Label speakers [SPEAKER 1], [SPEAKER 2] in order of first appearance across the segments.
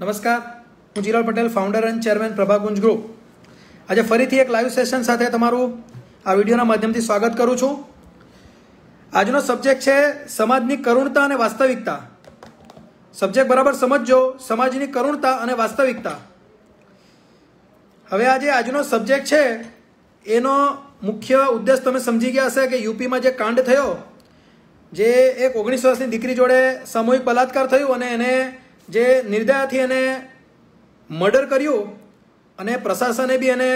[SPEAKER 1] નમસ્કાર હું Jiral Patel founder and chairman Prabhagunj group આજે ફરીથી એક લાઈવ સેશન સાથે તમારું આ વિડીયોના માધ્યમથી સ્વાગત કરું છું આજનો સબ્જેક્ટ છે સમાજની કરુણતા અને વાસ્તવિકતા સબ્જેક્ટ બરાબર સમજજો સમાજની કરુણતા અને વાસ્તવિકતા હવે આજે આજનો સબ્જેક્ટ છે એનો મુખ્ય ઉદ્દેશ તમે સમજી ગયા હશે કે યુપીમાં જે કાંડ થયો જે એક ઓગણીસ વર્ષની દીકરી જોડે સામૂહિક બલાત્કાર થયું અને એને જે નિર્દયાથી એને મર્ડર કર્યું અને પ્રશાસને બી એને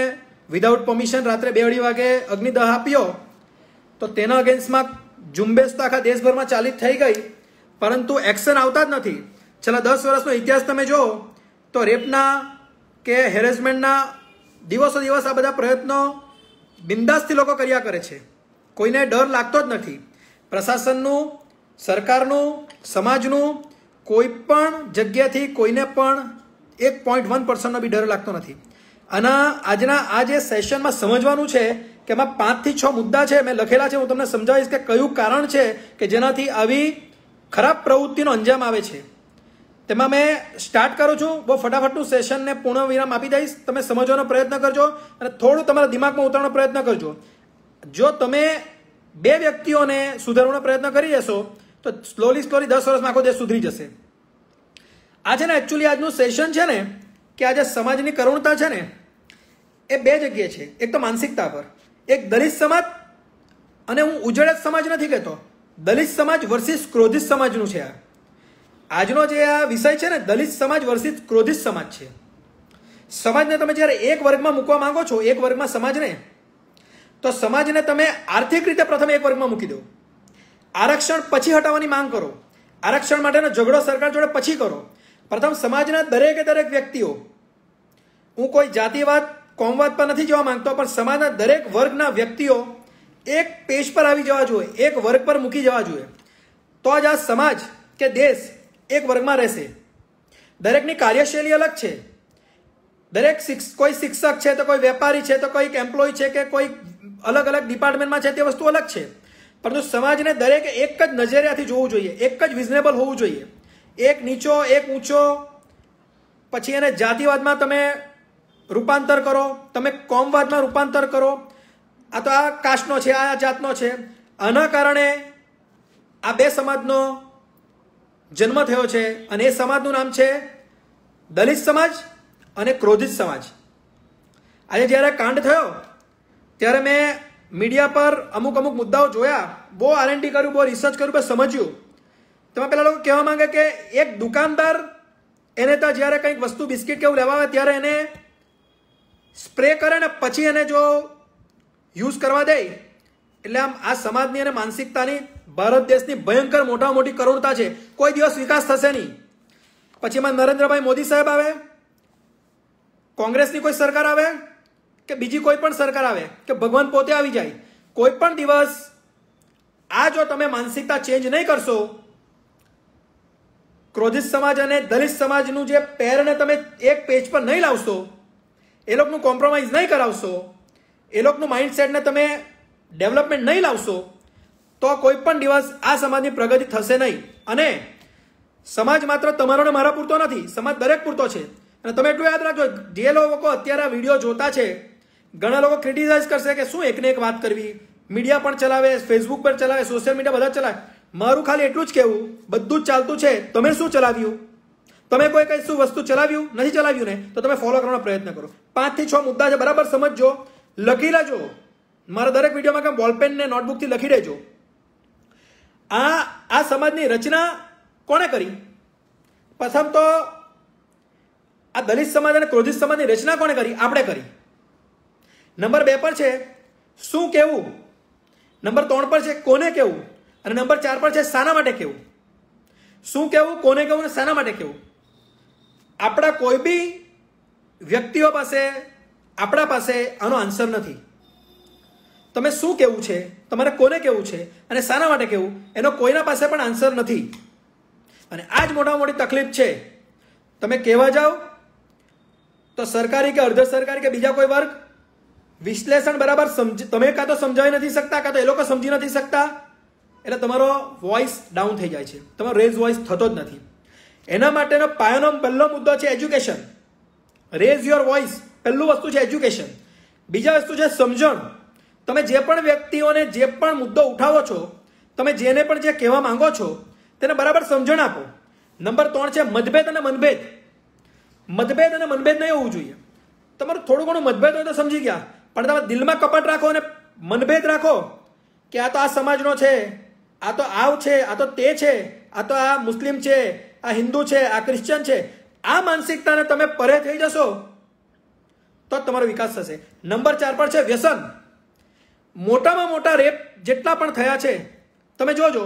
[SPEAKER 1] વિધાઉટ પરમિશન રાત્રે બે અઢી વાગે અગ્નિદહ આપ્યો તો તેના અગેન્સ્ટમાં ઝુંબેશ તો આખા દેશભરમાં ચાલિત થઈ ગઈ પરંતુ એક્શન આવતા જ નથી છેલ્લા દસ વર્ષનો ઇતિહાસ તમે જુઓ તો રેપના કે હેરેસમેન્ટના દિવસો દિવસ આ બધા પ્રયત્નો બિંદાસથી લોકો કર્યા કરે છે કોઈને ડર લાગતો જ નથી પ્રશાસનનું સરકારનું સમાજનું કોઈ પણ જગ્યાથી કોઈને પણ એક પોઈન્ટ વન પર્સન્ટનો બી ડર લાગતો નથી અને આજના આ જે સેશનમાં સમજવાનું છે કે એમાં પાંચથી છ મુદ્દા છે મેં લખેલા છે હું તમને સમજાવીશ કે કયું કારણ છે કે જેનાથી આવી ખરાબ પ્રવૃત્તિનો અંજામ આવે છે તેમાં મેં સ્ટાર્ટ કરું છું બહુ ફટાફટનું સેશનને પૂર્ણ વિરામ આપી દઈશ તમે સમજવાનો પ્રયત્ન કરજો અને થોડું તમારા દિમાગમાં ઉતારવાનો પ્રયત્ન કરજો જો તમે બે વ્યક્તિઓને સુધારવાનો પ્રયત્ન કરી જશો તો સ્લોલી સ્લોલી દસ વર્ષમાં આખો દેશ સુધરી જશે આ છે ને એકચ્યુઅલી આજનું સેશન છે ને કે આજે સમાજની કરુણતા છે ને એ બે જગ્યાએ છે એક તો માનસિકતા પર એક દલિત સમાજ અને હું જ સમાજ નથી કહેતો દલિત સમાજ વર્સિસ ક્રોધિત સમાજનું છે આ આજનો જે આ વિષય છે ને દલિત સમાજ વર્ષિત ક્રોધિત સમાજ છે સમાજને તમે જ્યારે એક વર્ગમાં મૂકવા માંગો છો એક વર્ગમાં સમાજને તો સમાજને તમે આર્થિક રીતે પ્રથમ એક વર્ગમાં મૂકી દો આરક્ષણ પછી હટાવવાની માંગ કરો આરક્ષણ માટેનો ઝઘડો સરકાર જોડે પછી કરો પ્રથમ સમાજના દરેકે દરેક વ્યક્તિઓ હું કોઈ જાતિવાદ કોમવાદ પર નથી જવા માંગતો પણ સમાજના દરેક વર્ગના વ્યક્તિઓ એક પેજ પર આવી જવા જોઈએ એક વર્ગ પર મૂકી જવા જોઈએ તો જ આ સમાજ કે દેશ એક વર્ગમાં રહેશે દરેકની કાર્યશૈલી અલગ છે દરેક શિક્ષ કોઈ શિક્ષક છે તો કોઈ વેપારી છે તો કોઈ એમ્પ્લોય છે કે કોઈ અલગ અલગ ડિપાર્ટમેન્ટમાં છે તે વસ્તુ અલગ છે પરંતુ સમાજને દરેક એક જ નજરિયાથી જોવું જોઈએ એક જ વિઝનેબલ હોવું જોઈએ એક નીચો એક ઊંચો પછી એને જાતિવાદમાં તમે રૂપાંતર કરો તમે કોમવાદમાં રૂપાંતર કરો આ તો આ કાસ્ટનો છે આ જાતનો છે આના કારણે આ બે સમાજનો જન્મ થયો છે અને એ સમાજનું નામ છે દલિત સમાજ અને ક્રોધિત સમાજ આજે જ્યારે કાંડ થયો ત્યારે મેં મીડિયા પર અમુક અમુક મુદ્દાઓ જોયા બહુ આરએનટી કર્યું બહુ રિસર્ચ કર્યું બસ સમજ્યું તમે પેલા લોકો કહેવા માંગે કે એક દુકાનદાર એને ત્યાં જ્યારે કંઈક વસ્તુ બિસ્કિટ કેવું લેવા આવે ત્યારે એને સ્પ્રે કરે ને પછી એને જો યુઝ કરવા દે એટલે આમ આ સમાજની અને માનસિકતાની ભારત દેશની ભયંકર મોટામાં મોટી કરુણતા છે કોઈ દિવસ વિકાસ થશે નહીં પછી એમાં નરેન્દ્રભાઈ મોદી સાહેબ આવે કોંગ્રેસની કોઈ સરકાર આવે કે બીજી કોઈ પણ સરકાર આવે કે ભગવાન પોતે આવી જાય કોઈ પણ દિવસ આ જો તમે માનસિકતા ચેન્જ નહીં કરશો ક્રોધિત સમાજ અને દલિત સમાજનું જે પેરને તમે એક પેજ પર નહીં લાવશો એ લોકોનું કોમ્પ્રોમાઇઝ નહીં કરાવશો એ લોકોનું માઇન્ડસેટને તમે ડેવલપમેન્ટ નહીં લાવશો તો કોઈ પણ દિવસ આ સમાજની પ્રગતિ થશે નહીં અને સમાજ માત્ર તમારો ને મારા પૂરતો નથી સમાજ દરેક પૂરતો છે અને તમે એટલું યાદ રાખજો જે લોકો અત્યારે આ વિડીયો જોતા છે ઘણા લોકો ક્રિટિસાઇઝ કરશે કે શું એકને એક વાત કરવી મીડિયા પણ ચલાવે ફેસબુક પર ચલાવે સોશિયલ મીડિયા બધા ચલાવે મારું ખાલી એટલું જ કહેવું બધું જ ચાલતું છે તમે શું ચલાવ્યું તમે કોઈ કઈ શું વસ્તુ ચલાવ્યું નથી ચલાવ્યું ને તો તમે ફોલો કરવાનો પ્રયત્ન કરો પાંચથી છ મુદ્દા છે બરાબર સમજજો લખી લેજો મારા દરેક વિડીયોમાં કામ બોલપેન ને નોટબુકથી લખી દેજો આ આ સમાજની રચના કોણે કરી પ્રથમ તો આ દલિત સમાજ અને ક્રોધિત સમાજની રચના કોણે કરી આપણે કરી નંબર બે પર છે શું કહેવું નંબર ત્રણ પર છે કોને કહેવું અને નંબર ચાર પર છે શાના માટે કહેવું શું કહેવું કોને કહેવું અને શાના માટે કહેવું આપણા કોઈ બી વ્યક્તિઓ પાસે આપણા પાસે આનો આન્સર નથી તમે શું કહેવું છે તમારે કોને કહેવું છે અને શાના માટે કહેવું એનો કોઈના પાસે પણ આન્સર નથી અને આ જ મોટામાં મોટી તકલીફ છે તમે કહેવા જાઓ તો સરકારી કે અર્ધ સરકારી કે બીજા કોઈ વર્ગ વિશ્લેષણ બરાબર સમજી તમે કાં તો સમજાવી નથી શકતા કાં તો એ લોકો સમજી નથી શકતા એટલે તમારો વોઇસ ડાઉન થઈ જાય છે તમારો રેઝ વોઇસ થતો જ નથી એના માટેનો પાયાનો પહેલો મુદ્દો છે એજ્યુકેશન રેઝ યોર વોઇસ પહેલું વસ્તુ છે એજ્યુકેશન બીજા વસ્તુ છે સમજણ તમે જે પણ વ્યક્તિઓને જે પણ મુદ્દો ઉઠાવો છો તમે જેને પણ જે કહેવા માંગો છો તેને બરાબર સમજણ આપો નંબર ત્રણ છે મતભેદ અને મનભેદ મતભેદ અને મનભેદ નહીં હોવું જોઈએ તમારું થોડું ઘણું મતભેદ હોય તો સમજી ગયા પણ તમે દિલમાં કપટ રાખો અને મનભેદ રાખો કે આ તો આ સમાજનો છે આ તો આવ છે આ તો તે છે આ તો આ મુસ્લિમ છે આ હિન્દુ છે આ ક્રિશ્ચન છે આ માનસિકતાને તમે પરે થઈ જશો તો તમારો વિકાસ થશે નંબર ચાર પર છે વ્યસન મોટામાં મોટા રેપ જેટલા પણ થયા છે તમે જોજો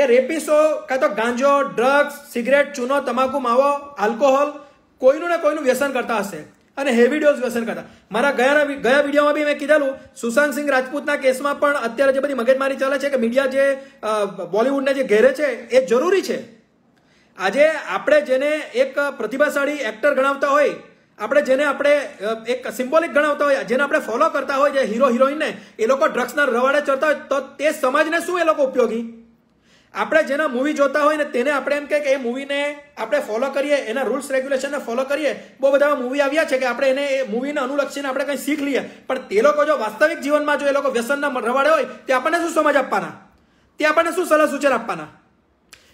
[SPEAKER 1] એ રેપિસો કાં તો ગાંજો ડ્રગ્સ સિગરેટ ચૂનો તમાકુ માવો આલ્કોહોલ કોઈનું ને કોઈનું વ્યસન કરતા હશે અને હેવી ડોઝ વ્યસન કરતા મારા ગયા ગયા વિડીયોમાં બી મેં કીધેલું સુશાંત સિંહ રાજપૂતના કેસમાં પણ અત્યારે જે બધી મગજમારી ચાલે છે કે મીડિયા જે બોલિવૂડને જે ઘેરે છે એ જરૂરી છે આજે આપણે જેને એક પ્રતિભાશાળી એક્ટર ગણાવતા હોય આપણે જેને આપણે એક સિમ્બોલિક ગણાવતા હોય જેને આપણે ફોલો કરતા હોય જે હીરો હિરોઈનને એ લોકો ડ્રગ્સના રવાડે ચડતા હોય તો તે સમાજને શું એ લોકો ઉપયોગી આપણે જેના મૂવી જોતા હોય ને તેને આપણે એમ કે એ મૂવીને આપણે ફોલો કરીએ એના રૂલ્સ રેગ્યુલેશનને ફોલો કરીએ બહુ બધા મૂવી આવ્યા છે કે આપણે એને એ મૂવીને અનુલક્ષીને આપણે કંઈ શીખ લઈએ પણ તે લોકો જો વાસ્તવિક જીવનમાં જો એ લોકો વ્યસનના રવાડે હોય તે આપણને શું સમજ આપવાના તે આપણને શું સલાહ સૂચન આપવાના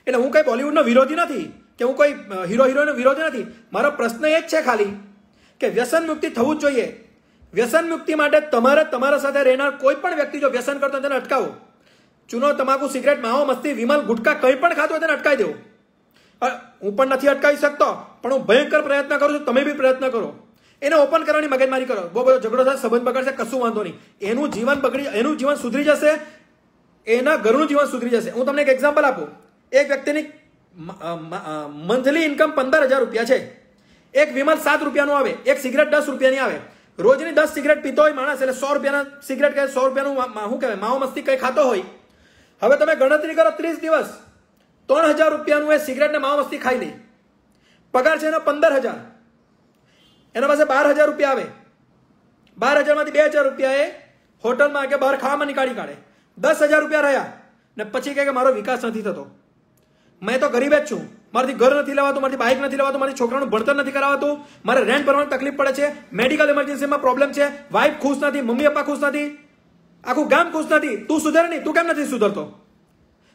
[SPEAKER 1] એટલે હું કંઈ બોલિવૂડનો વિરોધી નથી કે હું કોઈ હીરો હીરોનો વિરોધી નથી મારો પ્રશ્ન એ જ છે ખાલી કે વ્યસન મુક્તિ થવું જ જોઈએ વ્યસન મુક્તિ માટે તમારે તમારા સાથે રહેનાર કોઈ પણ વ્યક્તિ જો વ્યસન કરતો તેને અટકાવો ચૂનો તમાકુ સિગરેટ માવો મસ્તી વિમલ ગુટકા કંઈ પણ ખાતો હોય તેને અટકાવી દેવું હું પણ નથી અટકાવી શકતો પણ હું ભયંકર પ્રયત્ન કરું છું તમે બી પ્રયત્ન કરો એને ઓપન કરવાની મગજમારી કરો બહુ બધો ઝઘડો થશે સંબંધ બગડશે કશું વાંધો નહીં એનું જીવન બગડી એનું જીવન સુધરી જશે એના ઘરનું જીવન સુધરી જશે હું તમને એક એક્ઝામ્પલ આપું એક વ્યક્તિની મંથલી ઇન્કમ પંદર હજાર રૂપિયા છે એક વિમલ સાત રૂપિયાનું આવે એક સિગરેટ દસ રૂપિયાની આવે રોજની દસ સિગરેટ પીતો હોય માણસ એટલે સો રૂપિયાના સિગરેટ કે સો રૂપિયાનું શું કહેવાય માવો મસ્તી કંઈ ખાતો હોય હવે તમે ગણતરી કરો ત્રીસ દિવસ ત્રણ હજાર રૂપિયાનું એ સિગરેટને માવામસ્તી ખાઈ લઈ પગાર છે એનો પંદર હજાર એના પાસે બાર હજાર રૂપિયા આવે બાર હજારમાંથી બે હજાર રૂપિયા એ હોટલમાં કે બહાર ખાવામાં નીકાળી કાઢે દસ હજાર રૂપિયા રહ્યા ને પછી કહે કે મારો વિકાસ નથી થતો મેં તો ગરીબ જ છું મારાથી ઘર નથી લેવાતું મારાથી બાઇક નથી લેવાતું મારી છોકરાનું ભણતર નથી કરાવતું મારે રેન્ટ ભરવાની તકલીફ પડે છે મેડિકલ ઇમરજન્સીમાં પ્રોબ્લેમ છે વાઇફ ખુશ નથી મમ્મી પપ્પા ખુશ નથી આખું ગામ ખુશ નથી તું સુધરે નહીં તું કેમ નથી સુધરતો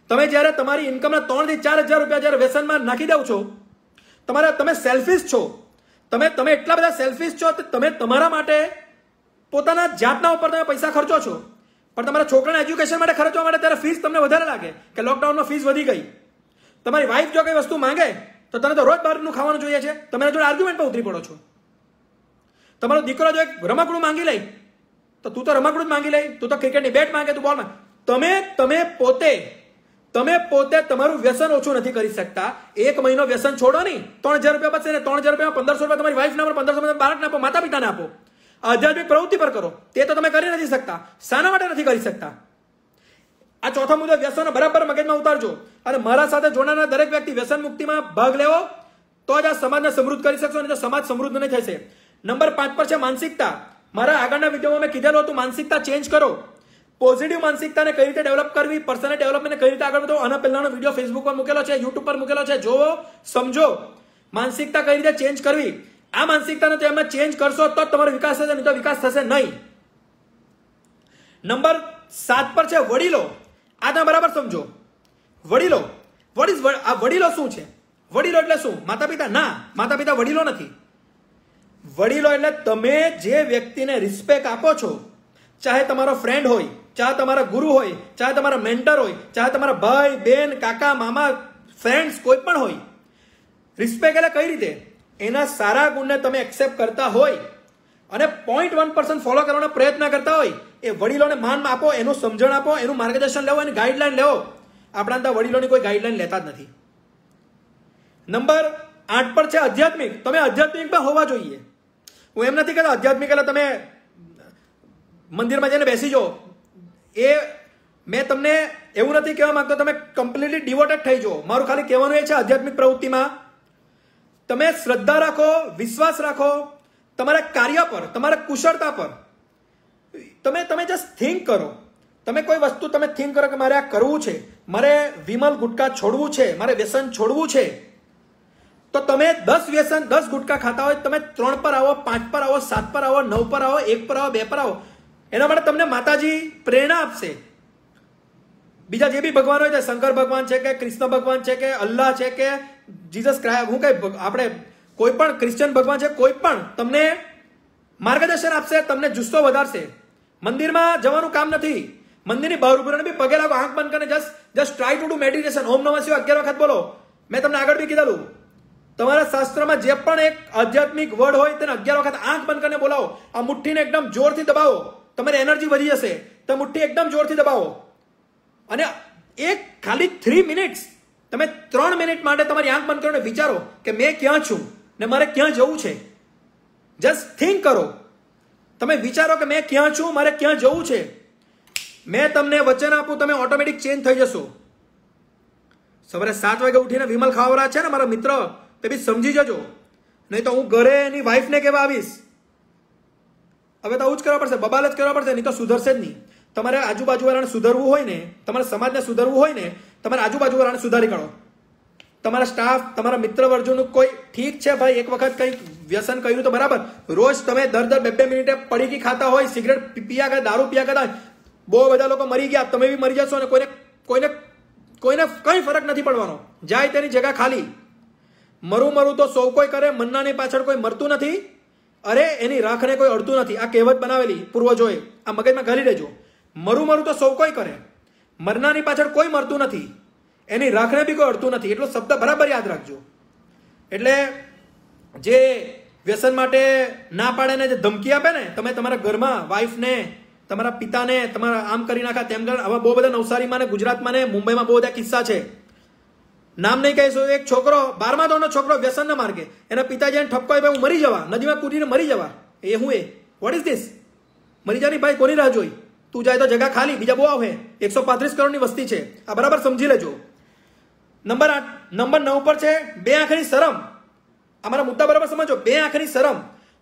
[SPEAKER 1] તમે જ્યારે તમારી ઇન્કમના ત્રણથી ચાર હજાર રૂપિયા જ્યારે વ્યસનમાં નાખી દઉં છો તમારા તમે સેલ્ફિશ છો તમે તમે એટલા બધા સેલ્ફિશ છો કે તમે તમારા માટે પોતાના જાતના ઉપર તમે પૈસા ખર્ચો છો પણ તમારા છોકરાના એજ્યુકેશન માટે ખર્ચવા માટે ત્યારે ફીસ તમને વધારે લાગે કે લોકડાઉનમાં ફીસ વધી ગઈ તમારી વાઈફ જો કંઈ વસ્તુ માંગે તો તમે તો રોજ બહારનું ખાવાનું જોઈએ છે તમે જોડે આર્ગ્યુમેન્ટમાં ઉતરી પડો છો તમારો દીકરો જો એક રમકડું માંગી લઈ તો તું તો રમકડું જ માંગી લે તું તો ક્રિકેટની બેટ માંગે તું બોલ માંગ તમે તમે પોતે તમે પોતે તમારું વ્યસન ઓછું નથી કરી શકતા એક મહિનો વ્યસન છોડો નહીં ત્રણ હજાર રૂપિયા બચશે ને ત્રણ હજાર રૂપિયા પંદરસો રૂપિયા તમારી વાઈફને નંબર પંદરસો રૂપિયા બાળકને આપો માતા પિતાને આપો આધ્યાત્મિક પ્રવૃત્તિ પર કરો તે તો તમે કરી નથી શકતા શાના માટે નથી કરી શકતા આ ચોથો મુદ્દો વ્યસન બરાબર મગજમાં ઉતારજો અને મારા સાથે જોડાનાર દરેક વ્યક્તિ વ્યસન મુક્તિમાં ભાગ લેવો તો જ આ સમાજને સમૃદ્ધ કરી શકશો અને સમાજ સમૃદ્ધ નહીં થશે નંબર પાંચ પર છે માનસિકતા મારા આગળના વિડીયોમાં મેં કીધેલું હતું માનસિકતા ચેન્જ કરો પોઝિટિવ માનસિકતાને કઈ રીતે ડેવલપ કરવી પર્સનલ ડેવલપમેન્ટ કઈ રીતે આગળ વધો આના પહેલાનો વિડીયો ફેસબુક પર મૂકેલો છે યુટ્યુબ પર મૂકેલો છે જોવો સમજો માનસિકતા કઈ રીતે ચેન્જ કરવી આ માનસિકતાને તમે ચેન્જ કરશો તો તમારો વિકાસ થશે નહીં તો વિકાસ થશે નહીં નંબર સાત પર છે વડીલો આ તમે બરાબર સમજો વડીલો વડીલ આ વડીલો શું છે વડીલો એટલે શું માતા પિતા ના માતા પિતા વડીલો નથી વડીલો એટલે તમે જે વ્યક્તિને રિસ્પેક્ટ આપો છો ચાહે તમારો ફ્રેન્ડ હોય ચાહે તમારા ગુરુ હોય ચાહે તમારા મેન્ટર હોય ચાહે તમારા ભાઈ બેન કાકા મામા ફ્રેન્ડ્સ કોઈ પણ હોય રિસ્પેક્ટ એટલે કઈ રીતે એના સારા ગુણને તમે એક્સેપ્ટ કરતા હોય અને પોઈન્ટ વન પર્સન્ટ ફોલો કરવાનો પ્રયત્ન કરતા હોય એ વડીલોને માન આપો એનું સમજણ આપો એનું માર્ગદર્શન લેવો એની ગાઈડલાઈન લેવો આપણા અંદર વડીલોની કોઈ ગાઈડલાઈન લેતા જ નથી નંબર આઠ પર છે આધ્યાત્મિક તમે આધ્યાત્મિક પણ હોવા જોઈએ હું એમ નથી કહેતો આધ્યાત્મિક એટલે તમે મંદિરમાં જઈને બેસી જાઓ એ મેં તમને એવું નથી કહેવા માંગતો તમે કમ્પ્લીટલી ડિવોટેડ થઈ જાઓ મારું ખાલી કહેવાનું એ છે આધ્યાત્મિક પ્રવૃત્તિમાં તમે શ્રદ્ધા રાખો વિશ્વાસ રાખો તમારા કાર્ય પર તમારા કુશળતા પર તમે તમે જસ્ટ થિંક કરો તમે કોઈ વસ્તુ તમે થિંક કરો કે મારે આ કરવું છે મારે વિમલ ગુટકા છોડવું છે મારે વ્યસન છોડવું છે તો તમે દસ વ્યસન દસ ગુટકા ખાતા હોય તમે ત્રણ પર આવો પાંચ પર આવો સાત પર આવો નવ પર આવો એક પર આવો બે પર આવો એના માટે તમને માતાજી પ્રેરણા આપશે બીજા જે બી ભગવાન હોય છે શંકર ભગવાન છે કે કૃષ્ણ ભગવાન છે કે અલ્લાહ છે કે જીસસ ક્રાઇસ્ટ હું કઈ આપણે કોઈ પણ ક્રિશ્ચન ભગવાન છે કોઈ પણ તમને માર્ગદર્શન આપશે તમને જુસ્સો વધારશે મંદિરમાં જવાનું કામ નથી મંદિરની બહાર ઉભરને બી પગે લાગો આંખ બંધ કરીને just just try to do meditation ઓમ નમઃ શિવ અગિયાર વખત બોલો મેં તમને આગળ બી કીધેલું તમારા શાસ્ત્રમાં જે પણ એક આધ્યાત્મિક વર્ડ હોય તેને અગિયાર વખત આંખ બંધ કરીને બોલાવો આ મુઠ્ઠીને એકદમ જોરથી દબાવો તમારી એનર્જી વધી જશે તો મુઠ્ઠી એકદમ જોરથી દબાવો અને એક ખાલી થ્રી મિનિટ્સ તમે ત્રણ મિનિટ માટે તમારી આંખ બંધ કરીને વિચારો કે મેં ક્યાં છું ને મારે ક્યાં જવું છે જસ્ટ થિંક કરો તમે વિચારો કે મેં ક્યાં છું મારે ક્યાં જવું છે મેં તમને વચન આપું તમે ઓટોમેટિક ચેન્જ થઈ જશો સવારે સાત વાગે ઉઠીને વિમલ ખાવરા છે ને મારા મિત્ર તે બી સમજી જજો નહીં તો હું ઘરે એની વાઈફને કહેવા આવીશ હવે તો આવું જ કરવા પડશે બબાલ જ કરવા પડશે નહીં તો સુધરશે જ નહીં તમારે આજુબાજુ આજુબાજુવાળાને સુધરવું હોય ને તમારે સમાજને સુધરવું હોય ને તમારે આજુબાજુ આજુબાજુવાળાને સુધારી કાઢો તમારા સ્ટાફ તમારા મિત્ર વર્જુનું કોઈ ઠીક છે ભાઈ એક વખત કંઈક વ્યસન કર્યું તો બરાબર રોજ તમે દર દર બે બે મિનિટે પડીકી ખાતા હોય સિગરેટ પીયા કરતા દારૂ પીયા કરતા બહુ બધા લોકો મરી ગયા તમે બી મરી જશો અને કોઈને કોઈને કોઈને કંઈ ફરક નથી પડવાનો જાય તેની જગા ખાલી મરું મરું તો સૌ કોઈ કરે મન્નાની પાછળ કોઈ મરતું નથી અરે એની રાખને કોઈ અડતું નથી આ કહેવત બનાવેલી પૂર્વજોએ આ મગજમાં ઘાલી દેજો મરું મરું તો સૌ કોઈ કરે મરનાની પાછળ કોઈ મરતું નથી એની રાખને બી કોઈ અડતું નથી એટલો શબ્દ બરાબર યાદ રાખજો એટલે જે વ્યસન માટે ના પાડે ને જે ધમકી આપે ને તમે તમારા ઘરમાં વાઈફને તમારા પિતાને તમારા આમ કરી નાખા તેમ આવા બહુ બધા નવસારીમાં ને ગુજરાતમાં ને મુંબઈમાં બહુ બધા કિસ્સા છે નામ નહીં કહીશ એક છોકરો બારમા ધોરણનો છોકરો વ્યસનના માર્ગે એના પિતાજી એને ઠપકો ભાઈ હું મરી જવા નદીમાં કૂદીને મરી જવા એ હું એ વોટ ઇઝ ધીસ મરી જાની ભાઈ કોની રાહ જોઈ તું જાય તો જગા ખાલી બીજા બહુ આવે એકસો પાંત્રીસ કરોડની વસ્તી છે આ બરાબર સમજી લેજો નંબર આઠ નંબર નવ પર છે બે આંખની શરમ અમારા મુદ્દા બરાબર સમજો બે આંખની શરમ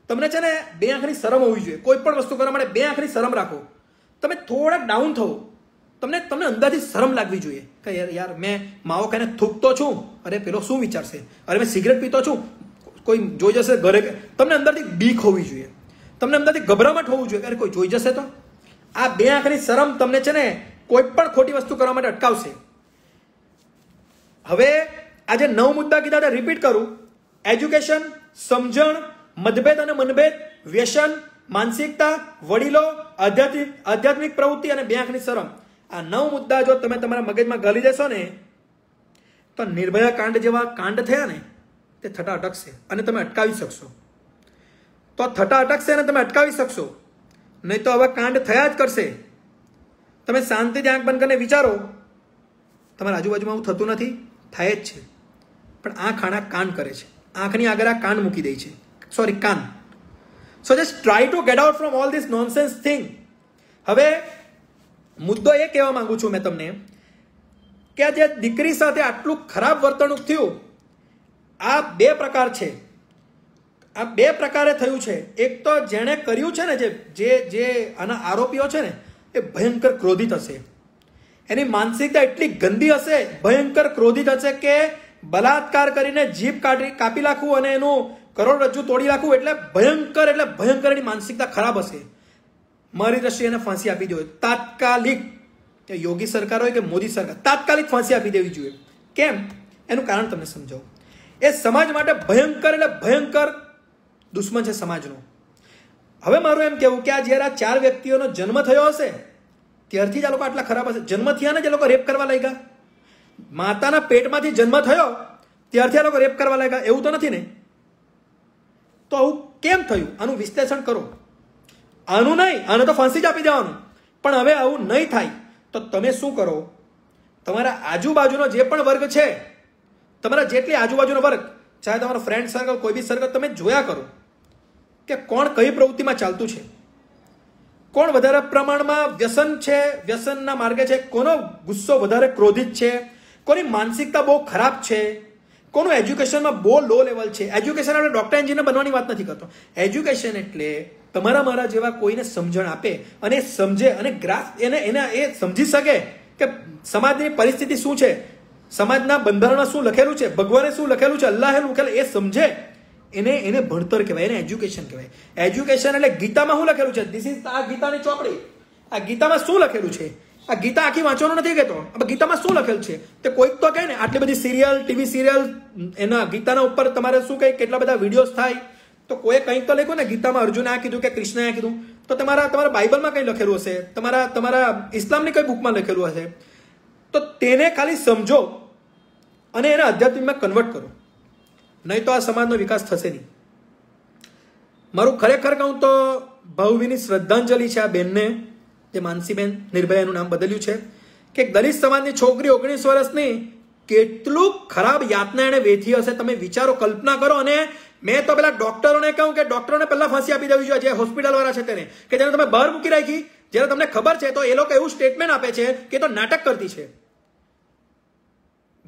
[SPEAKER 1] તમને છે ને બે આંખની શરમ હોવી જોઈએ કોઈ પણ વસ્તુ કરવા માટે બે આંખની શરમ રાખો તમે થોડાક ડાઉન થવો તમને તમને અંદાજે શરમ લાગવી જોઈએ કે યાર યાર મેં માવો ખાઈને થૂકતો છું અરે પેલો શું વિચારશે અરે મેં સિગરેટ પીતો છું કોઈ જોઈ જશે ઘરે તમને અંદરથી બીક હોવી જોઈએ તમને અંદરથી ગભરામટ હોવું જોઈએ અરે કોઈ જોઈ જશે તો આ બે આંખની શરમ તમને છે ને કોઈ પણ ખોટી વસ્તુ કરવા માટે અટકાવશે હવે આજે નવ મુદ્દા કીધા તે રિપીટ કરું એજ્યુકેશન સમજણ મતભેદ અને મનભેદ વ્યસન માનસિકતા વડીલો આધ્યાત્મિક આધ્યાત્મિક પ્રવૃત્તિ અને બે આંખની શરમ આ નવ મુદ્દા જો તમે તમારા મગજમાં ગલી જશો ને તો નિર્ભયા કાંડ જેવા કાંડ થયા ને તે થટા અટકશે અને તમે અટકાવી શકશો તો થટા અટકશે અને તમે અટકાવી શકશો નહીં તો હવે કાંડ થયા જ કરશે તમે શાંતિથી આંખ બંધ કરીને વિચારો તમારા આજુબાજુમાં આવું થતું નથી થાય જ છે પણ આ ખાણા કાન કરે છે આંખની આગળ આ કાન મૂકી દે છે સોરી કાન so just try to get out from all this nonsense thing હવે મુદ્દો એ કહેવા માંગુ છું મેં તમને કે આ જે દીકરી સાથે આટલું ખરાબ વર્તણૂક થયું આ બે પ્રકાર છે આ બે પ્રકારે થયું છે એક તો જેણે કર્યું છે ને જે જે જે આના આરોપીઓ છે ને એ ભયંકર ક્રોધિત હશે એની માનસિકતા એટલી ગંદી હશે ભયંકર ક્રોધિત હશે કે બલાત્કાર કરીને જીભ કાઢી કાપી નાખવું અને એનું કરોડરજ્જુ તોડી નાખવું એટલે ભયંકર એટલે ભયંકર એની માનસિકતા ખરાબ હશે મારી દ્રષ્ટિએ એને ફાંસી આપી દેવી તાત્કાલિક યોગી સરકાર હોય કે મોદી સરકાર તાત્કાલિક ફાંસી આપી દેવી જોઈએ કેમ એનું કારણ તમને સમજાવું એ સમાજ માટે ભયંકર એટલે ભયંકર દુશ્મન છે સમાજનો હવે મારું એમ કહેવું કે આ જ્યારે આ ચાર વ્યક્તિઓનો જન્મ થયો હશે ત્યારથી જ આ લોકો આટલા ખરાબ હશે જન્મ થયા ને જ એ લોકો રેપ કરવા લાગ્યા માતાના પેટમાંથી જન્મ થયો ત્યારથી આ લોકો રેપ કરવા લાગ્યા એવું તો નથી ને તો આવું કેમ થયું આનું વિશ્લેષણ કરો આનું નહીં આને તો ફાંસી જ આપી દેવાનું પણ હવે આવું નહીં થાય તો તમે શું કરો તમારા આજુબાજુનો જે પણ વર્ગ છે તમારા જેટલી આજુબાજુનો વર્ગ ચાહે તમારો ફ્રેન્ડ સર્કલ કોઈ બી સર્કલ તમે જોયા કરો કે કોણ કઈ પ્રવૃત્તિમાં ચાલતું છે કોણ વધારે પ્રમાણમાં વ્યસન છે વ્યસનના માર્ગે છે કોનો ગુસ્સો વધારે ક્રોધિત છે કોની માનસિકતા બહુ ખરાબ છે કોનું એજ્યુકેશનમાં બહુ લો લેવલ છે એજ્યુકેશન આપણે ડોક્ટર એન્જિનિયર બનવાની વાત નથી કરતો એજ્યુકેશન એટલે તમારા મારા જેવા કોઈને સમજણ આપે અને સમજે અને ગ્રાસ એને એના એ સમજી શકે કે સમાજની પરિસ્થિતિ શું છે સમાજના બંધારણમાં શું લખેલું છે ભગવાને શું લખેલું છે અલ્લાહે લખેલું એ સમજે એને એને ભણતર કહેવાય એને એજ્યુકેશન કહેવાય એજ્યુકેશન એટલે ગીતામાં શું લખેલું છે ધીસ ઇઝ આ ગીતાની ચોપડી આ ગીતામાં શું લખેલું છે આ ગીતા આખી વાંચવાનો નથી કહેતો ગીતામાં શું લખેલું છે તે કોઈક તો કહે ને આટલી બધી સિરિયલ ટીવી સિરિયલ એના ગીતાના ઉપર તમારે શું કહે કેટલા બધા વિડીયોઝ થાય તો કોઈ કંઈક તો લખ્યું ને ગીતામાં અર્જુને આ કીધું કે કૃષ્ણએ આ કીધું તો તમારા તમારા બાઇબલમાં કંઈ લખેલું હશે તમારા તમારા ઇસ્લામની કઈ બુકમાં લખેલું હશે તો તેને ખાલી સમજો અને એને આધ્યાત્મિકમાં કન્વર્ટ કરો નહીં તો આ સમાજનો વિકાસ થશે નહીં મારું ખરેખર કહું તો ભાવભીની શ્રદ્ધાંજલિ છે આ બેનને જે માનસીબેન નિર્ભયાનું નામ બદલ્યું છે કે દલિત સમાજની છોકરી ઓગણીસ વર્ષની કેટલું ખરાબ યાતના એણે વેઠી હશે તમે વિચારો કલ્પના કરો અને મેં તો પેલા ડોક્ટરોને કહું કે ડોક્ટરોને પહેલા ફાંસી આપી દેવી જોઈએ જે વાળા છે તેને કે જેને તમે બહાર મૂકી રાખી જેને તમને ખબર છે તો એ લોકો એવું સ્ટેટમેન્ટ આપે છે કે તો નાટક કરતી છે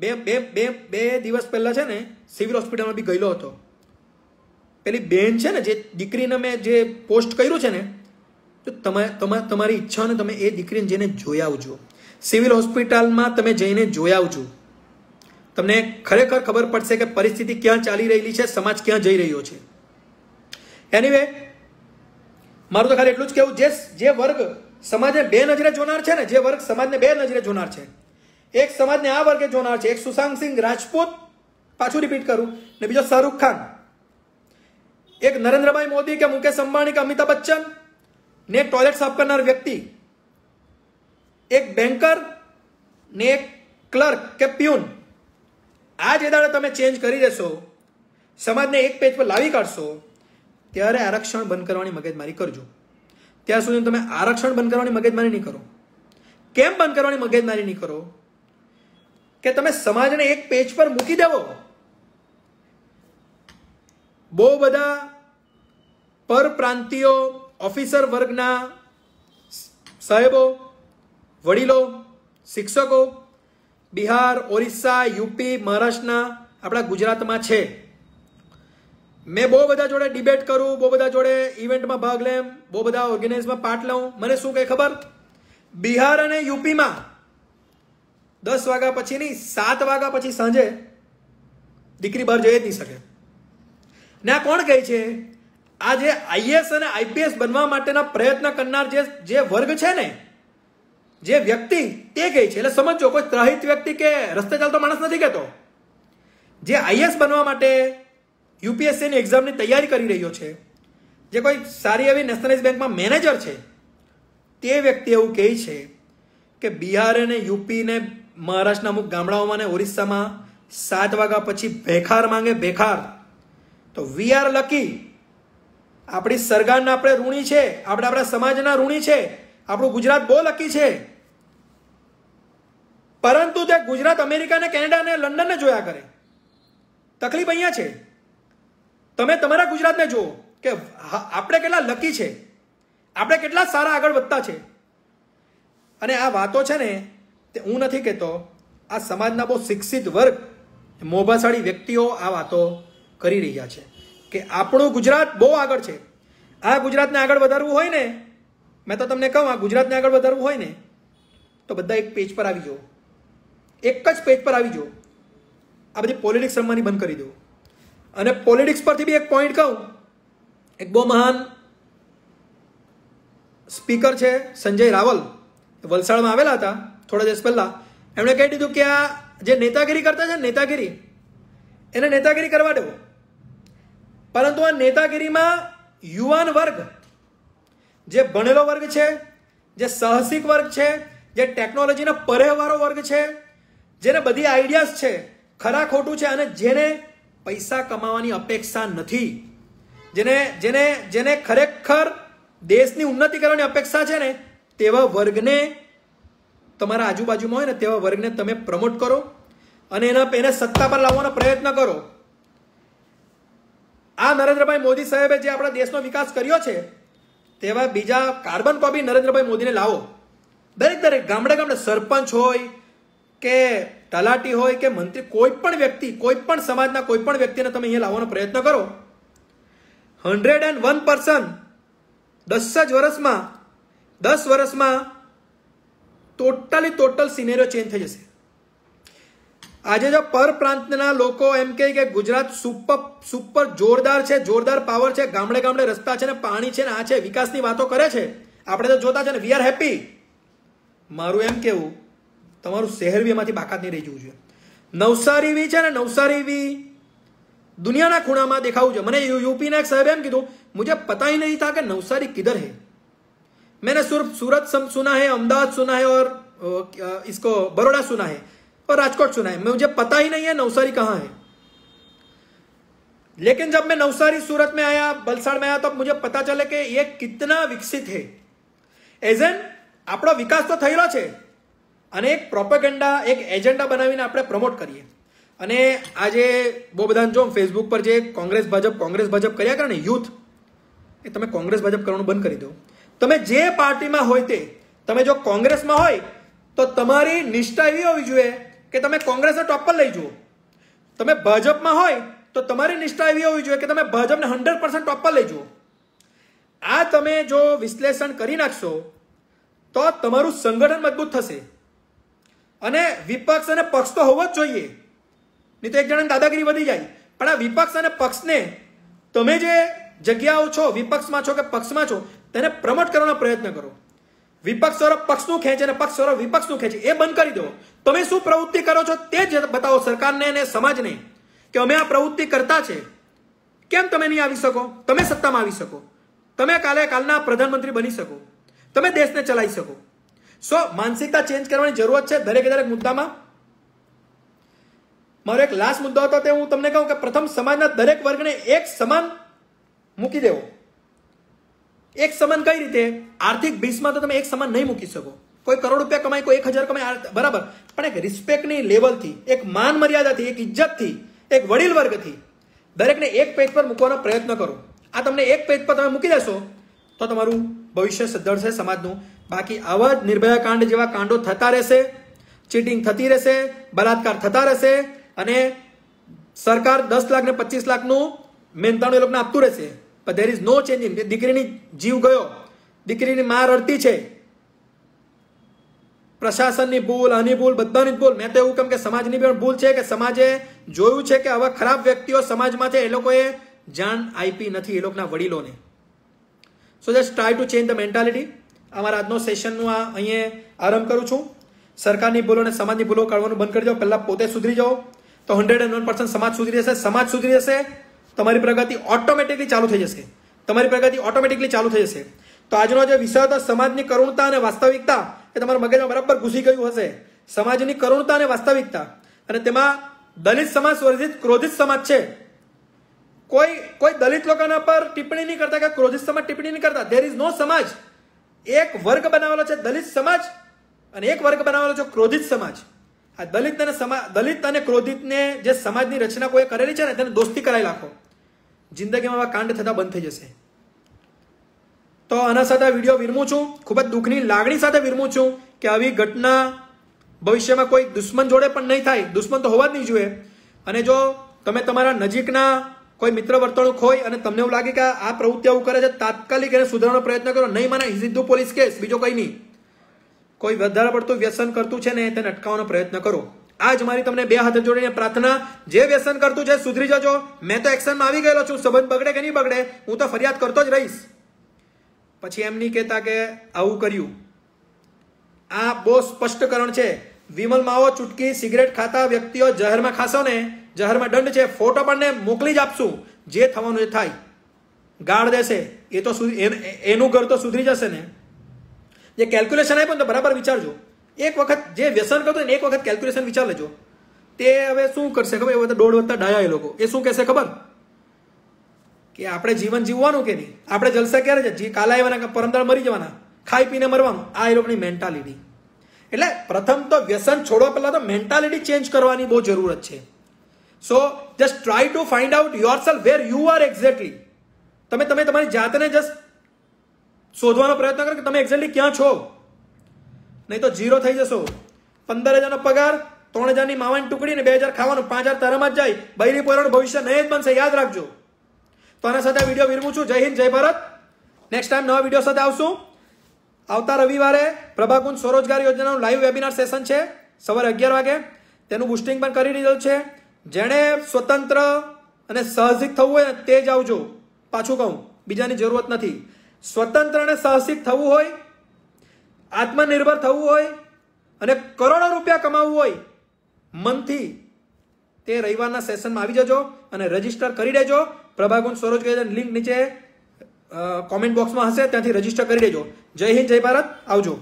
[SPEAKER 1] બે બે બે બે દિવસ પહેલાં છે ને સિવિલ હોસ્પિટલમાં બી ગયેલો હતો પેલી બેન છે ને જે દીકરીને મેં જે પોસ્ટ કર્યું છે ને તો તમે તમારી ઈચ્છાને તમે એ દીકરીને જઈને જોઈ આવજો સિવિલ હોસ્પિટલમાં તમે જઈને જોઈ આવજો તમને ખરેખર ખબર પડશે કે પરિસ્થિતિ ક્યાં ચાલી રહેલી છે સમાજ ક્યાં જઈ રહ્યો છે એની વે મારું તો ખાલી એટલું જ કેવું જે જે વર્ગ સમાજને બે નજરે જોનાર છે ને જે વર્ગ સમાજને બે નજરે જોનાર છે એક સમાજને આ વર્ગે જોનાર છે એક સુશાંત સિંહ રાજપૂત પાછું રિપીટ કરું ને બીજો શાહરૂખ ખાન એક નરેન્દ્રભાઈ મોદી કે મુકેશ અંબાણી કે અમિતાભ બચ્ચન ને ટોયલેટ સાફ કરનાર વ્યક્તિ એક બેન્કર ને એક ક્લર્ક કે પ્યુન આ જે દાડે તમે ચેન્જ કરી દેશો સમાજને એક પેજ પર લાવી કાઢશો ત્યારે આરક્ષણ બંધ કરવાની મગજમારી કરજો ત્યાં સુધી તમે આરક્ષણ બંધ કરવાની મગજમારી નહીં કરો કેમ બંધ કરવાની મગજમારી નહીં કરો કે તમે સમાજને એક પેજ પર મૂકી દેવો બહુ બધા પરપ્રાંતિયો ઓફિસર વર્ગના સાહેબો વડીલો શિક્ષકો બિહાર ઓરિસ્સા યુપી મહારાષ્ટ્રના આપણા ગુજરાતમાં છે મેં બહુ બધા જોડે ડિબેટ કરું બહુ બધા જોડે ઇવેન્ટમાં ભાગ લેમ બહુ બધા ઓર્ગેનાઇઝમાં પાર્ટ લઉં મને શું કહે ખબર બિહાર અને યુપીમાં દસ વાગ્યા પછી નહીં સાત વાગ્યા પછી સાંજે દીકરી બહાર જઈ જ નહીં શકે ને આ કોણ કહે છે આ જે આઈએસ અને આઈપીએસ બનવા માટેના પ્રયત્ન કરનાર જે જે વર્ગ છે ને જે વ્યક્તિ તે કહે છે એટલે સમજો કોઈ ત્રહિત વ્યક્તિ કે રસ્તે ચાલતો માણસ નથી કહેતો જે આઈએસ બનવા માટે યુપીએસસીની એક્ઝામની તૈયારી કરી રહ્યો છે જે કોઈ સારી એવી નેશનલાઇઝ બેંકમાં મેનેજર છે તે વ્યક્તિ એવું કહે છે કે બિહાર અને યુપી ને મહારાષ્ટ્રના અમુક ગામડાઓમાં ને ઓરિસ્સામાં સાત વાગ્યા પછી ભેખાર માંગે ભેખાર તો વી આર લકી આપણી સરકારના આપણે ઋણી છે આપણે આપણા સમાજના ઋણી છે આપણું ગુજરાત બહુ લકી છે પરંતુ તે ગુજરાત અમેરિકા કેનેડા કેનેડાને લંડનને જોયા કરે તકલીફ અહીંયા છે તમે તમારા ગુજરાતને જુઓ કે આપણે કેટલા લકી છે આપણે કેટલા સારા આગળ વધતા છે અને આ વાતો છે ને તે હું નથી કહેતો આ સમાજના બહુ શિક્ષિત વર્ગ મોભાશાળી વ્યક્તિઓ આ વાતો કરી રહ્યા છે કે આપણું ગુજરાત બહુ આગળ છે આ ગુજરાતને આગળ વધારવું હોય ને મેં તો તમને કહું આ ગુજરાતને આગળ વધારવું હોય ને તો બધા એક પેજ પર આવી જાઓ એક જ પેજ પર આવી જાઓ આ બધી પોલિટિક્સ રમવાની બંધ કરી દો અને પોલિટિક્સ પરથી બી એક પોઈન્ટ કહું એક બહુ મહાન સ્પીકર છે સંજય રાવલ વલસાડમાં આવેલા હતા થોડા દિવસ પહેલાં એમણે કહી દીધું કે આ જે નેતાગીરી કરતા છે નેતાગીરી એને નેતાગીરી કરવા દેવો પરંતુ આ નેતાગીરીમાં યુવાન વર્ગ જે ભણેલો વર્ગ છે જે સાહસિક વર્ગ છે જે ટેકનોલોજીના પરેવાળો વર્ગ છે જેને બધી આઈડિયાઝ છે ખરા ખોટું છે અને જેને પૈસા કમાવાની અપેક્ષા નથી જેને જેને જેને ખરેખર દેશની ઉન્નતિ કરવાની અપેક્ષા છે ને તેવા વર્ગને તમારા આજુબાજુમાં હોય ને તેવા વર્ગને તમે પ્રમોટ કરો અને એના એને સત્તા પર લાવવાનો પ્રયત્ન કરો આ નરેન્દ્રભાઈ મોદી સાહેબે જે આપણા દેશનો વિકાસ કર્યો છે તેવા બીજા કાર્બન કોપી નરેન્દ્રભાઈ મોદીને લાવો દરેક દરેક ગામડે ગામડે સરપંચ હોય કે તલાટી હોય કે મંત્રી કોઈ પણ વ્યક્તિ કોઈ પણ સમાજના કોઈ પણ વ્યક્તિને તમે અહીંયા લાવવાનો પ્રયત્ન કરો હંડ્રેડ એન્ડ વન પર્સન દસ જ વર્ષમાં દસ વર્ષમાં ટોટલી ટોટલ સિનેરિયો ચેન્જ થઈ જશે આજે જો પર પ્રાંતના લોકો એમ કહે કે ગુજરાત સુપર સુપર જોરદાર છે જોરદાર પાવર છે ગામડે ગામડે રસ્તા છે ને પાણી છે ને આ છે વિકાસની વાતો કરે છે આપણે તો જોતા છે ને વી આર હેપી મારું એમ કેવું તમારું શહેર બી એમાંથી બાકાત નહીં રહી જવું જોઈએ નવસારી વી છે ને નવસારી વી દુનિયાના ખૂણામાં દેખાવું છે મને યુપીના એક સાહેબે એમ કીધું મુજબ પતા નહીં થા કે નવસારી કિધર હે मैंने सिर्फ सूरत सुना है अहमदाबाद सुना है और इसको बड़ोड़ा सुना है और राजकोट सुना है मुझे पता ही नहीं है नवसारी कहाँ है लेकिन जब मैं नवसारी सूरत में आया बलसाड़ में आया तब मुझे पता चले કે એ कितना વિકસિત है એઝ એન આપણો વિકાસ તો થયેલો છે અને એક પ્રોપેગેન્ડા એક એજન્ડા બનાવીને આપણે પ્રમોટ કરીએ અને આજે બહુ બધાને જો ફેસબુક પર જે કોંગ્રેસ ભાજપ કોંગ્રેસ ભાજપ કર્યા કરે ને યુથ એ તમે કોંગ્રેસ ભાજપ કરવાનું બંધ કરી દો તમે જે પાર્ટીમાં હોય તે તમે જો કોંગ્રેસમાં હોય તો તમારી નિષ્ઠા એવી હોવી જોઈએ કે તમે કોંગ્રેસને ટોપ પર લઈ જુઓ તમે ભાજપમાં હોય તો તમારી નિષ્ઠા એવી હોવી જોઈએ કે તમે ભાજપને હંડ્રેડ પર્સન્ટ ટોપ પર લઈ જુઓ આ તમે જો વિશ્લેષણ કરી નાખશો તો તમારું સંગઠન મજબૂત થશે અને વિપક્ષ અને પક્ષ તો હોવો જ જોઈએ નહીં તો એક જણાની દાદાગીરી વધી જાય પણ આ વિપક્ષ અને પક્ષને તમે જે જગ્યાઓ છો વિપક્ષમાં છો કે પક્ષમાં છો તેને પ્રમોટ કરવાનો પ્રયત્ન કરો વિપક્ષ તરફ પક્ષનું ખેંચે અને પક્ષ તરફ વિપક્ષનું ખેંચે એ બંધ કરી દો તમે શું પ્રવૃત્તિ કરો છો તે જ બતાવો સરકારને અને સમાજને કે અમે આ પ્રવૃત્તિ કરતા છે કેમ તમે નહીં આવી શકો તમે સત્તામાં આવી શકો તમે કાલે કાલના પ્રધાનમંત્રી બની શકો તમે દેશને ચલાવી શકો સો માનસિકતા ચેન્જ કરવાની જરૂરત છે દરેક દરેક મુદ્દામાં મારો એક લાસ્ટ મુદ્દો હતો તે હું તમને કહું કે પ્રથમ સમાજના દરેક વર્ગને એક સમાન મૂકી દેવો એક સમાન કઈ રીતે આર્થિક બીસમાં તો તમે એક સમાન નહીં મૂકી શકો કોઈ કરોડ રૂપિયા કમાય કોઈ એક હજાર કમાય બરાબર પણ એક રિસ્પેક્ટની લેવલથી એક માન મર્યાદાથી એક ઇજ્જતથી એક વડીલ વર્ગથી દરેકને એક પેજ પર મૂકવાનો પ્રયત્ન કરો આ તમને એક પેજ પર તમે મૂકી દેશો તો તમારું ભવિષ્ય સદ્ધરશે સમાજનું બાકી આવા જ નિર્ભયા કાંડ જેવા કાંડો થતા રહેશે ચીટિંગ થતી રહેશે બલાત્કાર થતા રહેશે અને સરકાર દસ લાખ ને પચીસ લાખનું મહેનતાણું એ લોકોને આપતું રહેશે પણ there is no change in દીકરીની જીવ ગયો દીકરીની માં રડતી છે પ્રશાસનની ભૂલ આની ભૂલ બધાની ભૂલ મેં તો એવું કેમ કે સમાજની પણ ભૂલ છે કે સમાજે જોયું છે કે આવા ખરાબ વ્યક્તિઓ સમાજમાં છે એ લોકોએ જાણ આપી નથી એ લોકોના વડીલોને so just try to change the mentality અમારા આજનો સેશનનું આ અહીંયા આરંભ કરું છું સરકારની ભૂલો અને સમાજની ભૂલો કાઢવાનું બંધ કરી જાઓ પહેલાં પોતે સુધરી જાઓ તો હંડ્રેડ એન્ડ વન પર્સન્ટ સમાજ સુધરી જશે સમાજ સુધરી જશે તમારી પ્રગતિ ઓટોમેટિકલી ચાલુ થઈ જશે તમારી પ્રગતિ ઓટોમેટિકલી ચાલુ થઈ જશે તો આજનો જે વિષય હતો સમાજની કરુણતા અને વાસ્તવિકતા એ તમારા મગજમાં બરાબર ઘૂસી ગયું હશે સમાજની કરુણતા અને વાસ્તવિકતા અને તેમાં દલિત સમાજ સ્વર્જિત ક્રોધિત સમાજ છે કોઈ કોઈ દલિત લોકોના પર ટિપ્પણી નહીં કરતા કે ક્રોધિત સમાજ ટિપ્પણી નહીં કરતા ધેર ઇઝ નો સમાજ એક વર્ગ બનાવેલો છે દલિત સમાજ અને એક વર્ગ બનાવેલો છે ક્રોધિત સમાજ આ દલિત અને સમાજ દલિત અને ક્રોધિતને જે સમાજની રચના કોઈ કરેલી છે ને તેને દોસ્તી કરાવી નાખો જિંદગીમાં આવા કાંડ થતા બંધ થઈ જશે તો આના સાથે વિડીયો વિરમું છું ખૂબ જ દુઃખની લાગણી સાથે વિરમું છું કે આવી ઘટના ભવિષ્યમાં કોઈ દુશ્મન જોડે પણ નહીં થાય દુશ્મન તો હોવા જ નહીં જોઈએ અને જો તમે તમારા નજીકના કોઈ મિત્ર વર્તણૂક હોય અને તમને એવું લાગે કે આ પ્રવૃત્તિ આવું કરે છે તાત્કાલિક એને સુધારવાનો પ્રયત્ન કરો નહીં માને હિન્દુ પોલીસ કેસ બીજો કંઈ નહીં કોઈ વધારે પડતું વ્યસન કરતું છે ને તેને અટકાવવાનો પ્રયત્ન કરો આજ મારી તમને બે હાથ જોડીને પ્રાર્થના જે વ્યસન કરતું છે સુધરી જજો મેં તો એક્શનમાં આવી ગયેલો છું સંબંધ બગડે કે નહીં બગડે હું તો ફરિયાદ કરતો જ રહીશ પછી એમ નહીં કહેતા કે આવું કર્યું આ બહુ સ્પષ્ટકરણ છે વિમલ માવો ચૂટકી સિગરેટ ખાતા વ્યક્તિઓ જહેરમાં ખાશો ને જહેરમાં દંડ છે ફોટો પણ ને મોકલી જ આપશું જે થવાનું એ થાય ગાળ દેશે એ તો એનું ઘર તો સુધરી જશે ને જે કેલ્ક્યુલેશન આપ્યું ને તો બરાબર વિચારજો એક વખત જે વ્યસન કરતો ને એક વખત કેલ્ક્યુલેશન વિચાર તે હવે શું કરશે ખબર એ બધા દોઢ વત્તા ડાયા એ લોકો એ શું કહેશે ખબર કે આપણે જીવન જીવવાનું કે નહીં આપણે જલસા ક્યારે છે કાલા આવવાના પરમદાળ મરી જવાના ખાઈ પીને મરવાનું આ એ લોકોની મેન્ટાલિટી એટલે પ્રથમ તો વ્યસન છોડવા પહેલાં તો મેન્ટાલિટી ચેન્જ કરવાની બહુ જરૂરત છે so just try to find out yourself where you are exactly તમે તમે તમારી જાતને જસ્ટ શોધવાનો પ્રયત્ન કરો કે તમે એક્ઝેક્ટલી ક્યાં છો નહીં તો ઝીરો થઈ જશો પંદર હજારનો પગાર ત્રણ હજારની માવાની ટુકડી ને બે હજાર ખાવાનું પાંચ હજાર તારામાં જ જાય બૈરી પોરણ ભવિષ્ય નહીં જ બનશે યાદ રાખજો તો આના સાથે વિડીયો વિરમું છું જય હિન્દ જય ભારત નેક્સ્ટ ટાઈમ નવા વિડીયો સાથે આવશું આવતા રવિવારે પ્રભાકુંજ સ્વરોજગાર યોજનાનું લાઈવ વેબિનાર સેશન છે સવારે અગિયાર વાગે તેનું બુસ્ટિંગ પણ કરી દીધું છે જેણે સ્વતંત્ર અને સાહસિક થવું હોય તે જ આવજો પાછું કહું બીજાની જરૂરત નથી સ્વતંત્ર અને સાહસિક થવું હોય આત્મનિર્ભર થવું હોય અને કરોડો રૂપિયા કમાવવું હોય મનથી તે રવિવારના સેશનમાં આવી જજો અને રજીસ્ટર કરી દેજો પ્રભાગુણ સ્વરોજગારી લિંક નીચે કોમેન્ટ બોક્સમાં હશે ત્યાંથી રજીસ્ટર કરી દેજો જય હિન્દ જય ભારત આવજો